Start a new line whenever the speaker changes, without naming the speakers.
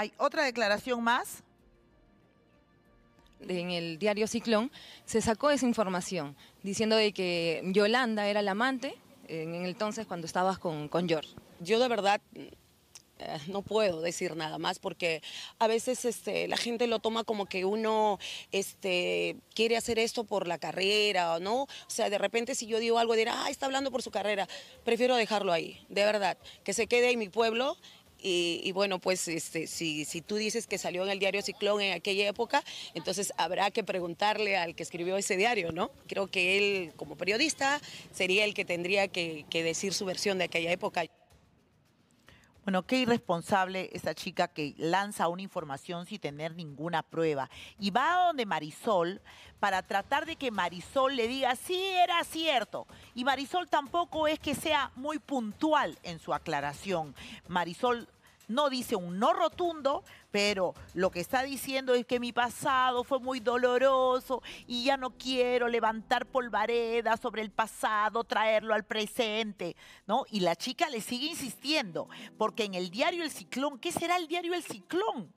¿Hay otra declaración más? en el diario Ciclón, se sacó esa información, diciendo de que Yolanda era la amante en el entonces cuando estabas con, George. Yo de verdad eh, no puedo decir
nada más porque a veces este, la gente lo toma como que uno este, quiere hacer esto por la carrera, o ¿no? O sea, de repente si yo digo algo dirá, ah, está hablando por su carrera. Prefiero dejarlo ahí, de verdad, que se quede en mi pueblo y, bueno, pues este, si, si, tú dices que salió en el diario Ciclón en aquella época, entonces habrá que preguntarle al que escribió ese diario, ¿no? Creo que él, como periodista, sería el que tendría que, decir su versión de aquella época.
Bueno, qué irresponsable esa chica que lanza una información sin tener ninguna prueba. Y va a donde Marisol para tratar de que Marisol le diga, si era cierto. Y Marisol tampoco es que sea muy puntual en su aclaración. Marisol no dice un no rotundo, pero lo que está diciendo es que mi pasado fue muy doloroso y ya no quiero levantar polvareda sobre el pasado, traerlo al presente, ¿no? Y la chica le sigue insistiendo, porque en el diario El Ciclón, ¿qué será el diario El Ciclón?